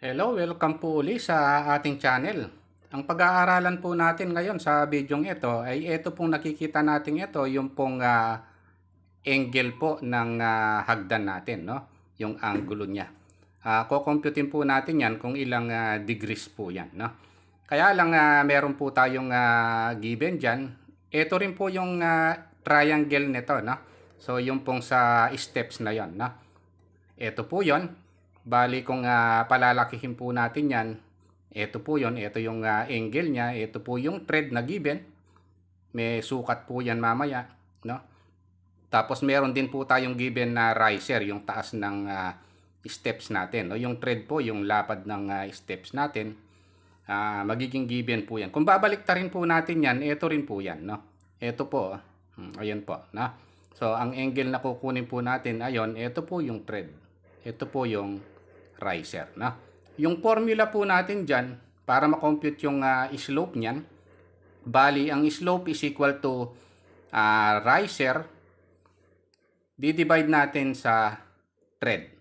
Hello, welcome po uli sa ating channel. Ang pag-aaralan po natin ngayon sa videong ito ay ito pong nakikita natin ito yung pong uh, angle po ng uh, hagdan natin, no? Yung angulo niya. Uh, ah, kukumputin po natin yan kung ilang uh, degrees po yan, no? Kaya lang uh, meron po tayong uh, given dyan. Ito rin po yung uh, triangle nito, no? So yung pong sa steps na yon, no? Ito po yon Bali kung uh, palalakihin po natin yan, ito po yon ito yung uh, angle niya, ito po yung thread na given. May sukat po yan mamaya, no? Tapos meron din po tayong given na riser, yung taas ng uh, steps natin, no? Yung thread po, yung lapad ng uh, steps natin, uh, magiging given po yan. Kung babalik ta rin po natin yan, ito rin po yan, no? Ito po, hmm, ayan po, no? So, ang angle na kukunin po natin, ayon, ito po yung thread ito po yung riser. No? Yung formula po natin dyan, para makompute yung uh, slope niyan, bali, ang slope is equal to uh, riser, di-divide natin sa thread.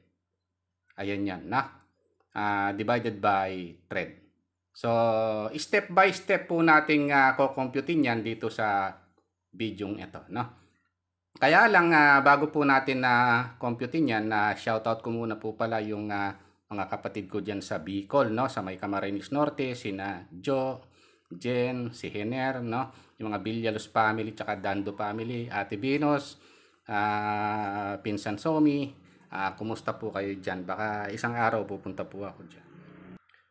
Ayan yan, na? Uh, divided by thread. So, step by step po nating uh, ah, kukomputin yan dito sa videong ito, no? Kaya lang uh, bago po natin na uh, computing yan, na uh, out ko muna po pala yung uh, mga kapatid ko diyan sa Bicol, no? Sa may Camarines Norte, sina Joe, Jen, si Hener, no? Yung mga Villalos family, tsaka Dando family, Ate Venus, uh, Pinsan Somi, uh, kumusta po kayo diyan? Baka isang araw pupunta po ako diyan.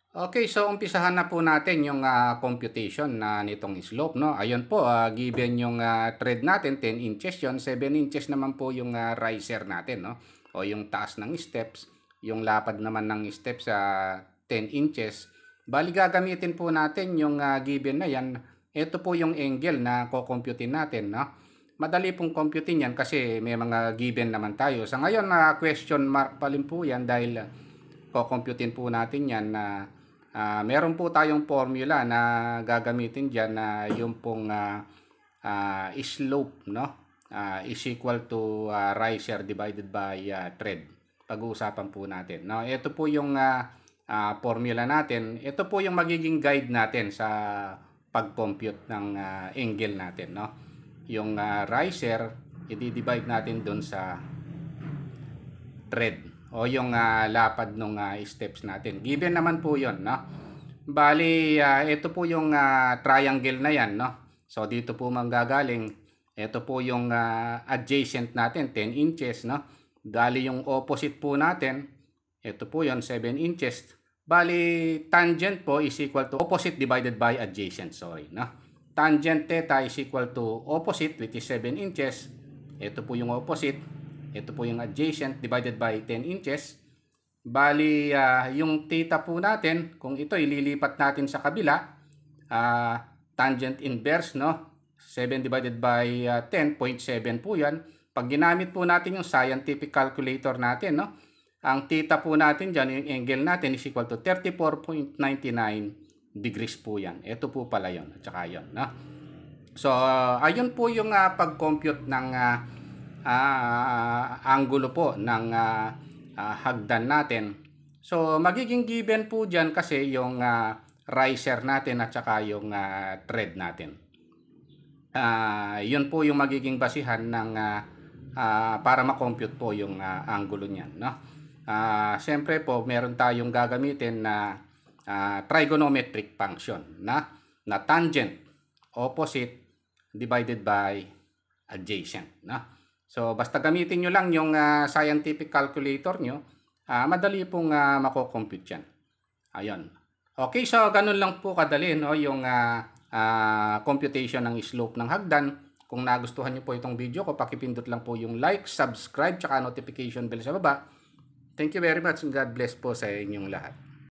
Okay, so umpisahan na po natin yung uh, computation na uh, nitong slope, no? Ayun po, uh, given yung uh, thread natin, 10 inches yon 7 inches naman po yung uh, riser natin, no? O yung taas ng steps, yung lapad naman ng steps sa uh, 10 inches. Bali gagamitin po natin yung uh, given na yan. Ito po yung angle na kukomputin natin, no? Madali pong computin yan kasi may mga given naman tayo. Sa ngayon, uh, question mark pa rin po yan dahil... Uh, Kukomputin po natin yan na uh, meron po tayong formula na gagamitin dyan na yung pong uh, uh, slope, no? Uh, is equal to uh, riser divided by uh, thread. Pag-uusapan po natin. no? ito po yung uh, uh, formula natin. Ito po yung magiging guide natin sa pag-compute ng uh, angle natin, no? Yung uh, riser, i-divide natin dun sa thread o yung uh, lapad ng uh, ah, steps natin. Given naman po 'yon, no? Bali, uh, ito po yung uh, triangle na 'yan, no? So dito po manggagaling. Ito po yung uh, adjacent natin, 10 inches, no? Dali yung opposite po natin, ito po 'yon, 7 inches. Bali tangent po is equal to opposite divided by adjacent, sorry, no? Tangent theta is equal to opposite which is 7 inches. Ito po yung opposite ito po yung adjacent divided by 10 inches. Bali, uh, yung theta po natin, kung ito ililipat natin sa kabila, uh, tangent inverse, no? 7 divided by uh, ah, 10.7 po yan. Pag ginamit po natin yung scientific calculator natin, no? Ang theta po natin dyan, yung angle natin is equal to 34.99 degrees po yan. Ito po pala yun, at saka yun, no? So, uh, ayun po yung uh, pag-compute ng uh, uh, angulo po ng uh, uh, hagdan natin. So magiging given po dyan kasi yung uh, riser natin at saka yung uh, thread natin. Uh, yun po yung magiging basihan ng uh, uh, para makompute po yung uh, angulo niyan. No? Uh, Siyempre po meron tayong gagamitin na uh, trigonometric function na na tangent opposite divided by adjacent. No? So basta gamitin nyo lang yung uh, scientific calculator nyo, uh, madali pong uh, makocompute yan. Ayun. Okay, so ganun lang po kadali no, yung uh, uh, computation ng slope ng hagdan. Kung nagustuhan nyo po itong video ko, pakipindot lang po yung like, subscribe, tsaka notification bell sa baba. Thank you very much and God bless po sa inyong lahat.